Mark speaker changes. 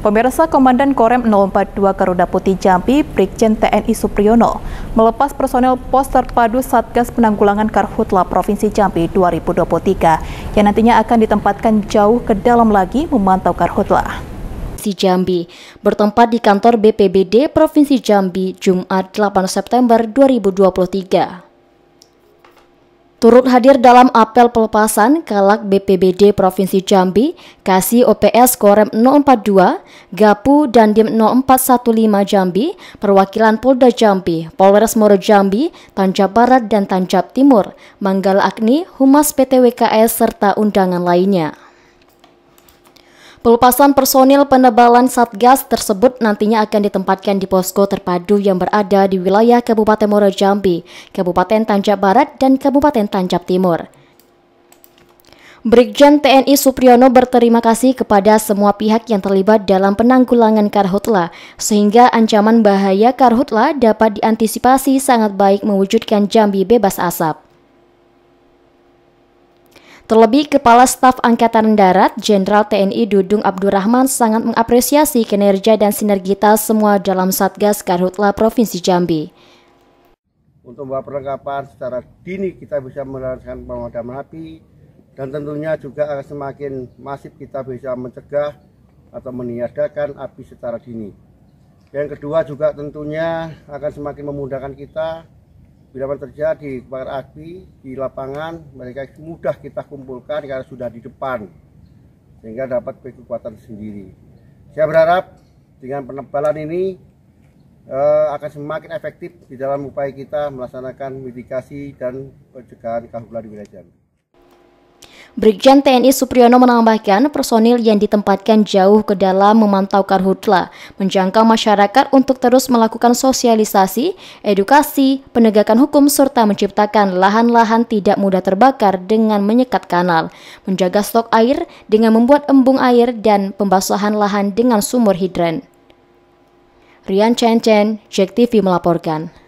Speaker 1: Pemirsa Komandan Korem 042 Garuda Putih Jambi, Brigjen TNI Supriyono, melepas personel pos terpadu Satgas Penanggulangan Karhutla Provinsi Jambi 2023 yang nantinya akan ditempatkan jauh ke dalam lagi memantau Karhutla. Provinsi Jambi, bertempat di kantor BPBD Provinsi Jambi, Jumat 8
Speaker 2: September 2023. Turut hadir dalam apel pelepasan Kalak BPBD Provinsi Jambi, Kasi OPS Korem 042, Gapu dan Dim 0415 Jambi, Perwakilan Polda Jambi, Polres Moro Jambi, Tanjab Barat dan Tanjab Timur, Manggala Agni, Humas PT WKS serta undangan lainnya. Pelepasan personil penebalan Satgas tersebut nantinya akan ditempatkan di posko terpadu yang berada di wilayah Kabupaten Moro Jambi, Kabupaten Tanjab Barat, dan Kabupaten Tanjab Timur. Brigjen TNI Supriyono berterima kasih kepada semua pihak yang terlibat dalam penanggulangan karhutla, sehingga ancaman bahaya karhutla dapat diantisipasi sangat baik mewujudkan Jambi bebas asap. Terlebih, Kepala Staf Angkatan Darat Jenderal TNI Dudung Abdurrahman sangat mengapresiasi kinerja dan sinergitas semua dalam Satgas Karhutla Provinsi Jambi.
Speaker 3: Untuk membawa perlengkapan secara dini kita bisa melaksanakan pemadaman api dan tentunya juga akan semakin masif kita bisa mencegah atau meniadakan api secara dini. Yang kedua juga tentunya akan semakin memudahkan kita Bila terjadi kebakaran api di lapangan, mereka mudah kita kumpulkan karena sudah di depan, sehingga dapat kekuatan sendiri. Saya berharap dengan penebalan ini eh, akan semakin efektif di dalam upaya kita melaksanakan mitigasi dan pencegahan kahubla di wilayah Jambi.
Speaker 2: Brigjen TNI Supriyono menambahkan personil yang ditempatkan jauh ke dalam memantau karhutla, menjangkau masyarakat untuk terus melakukan sosialisasi, edukasi, penegakan hukum, serta menciptakan lahan-lahan tidak mudah terbakar dengan menyekat kanal, menjaga stok air dengan membuat embung air dan pembasahan lahan dengan sumur hidran. Rian Chen Chen, Jack TV melaporkan.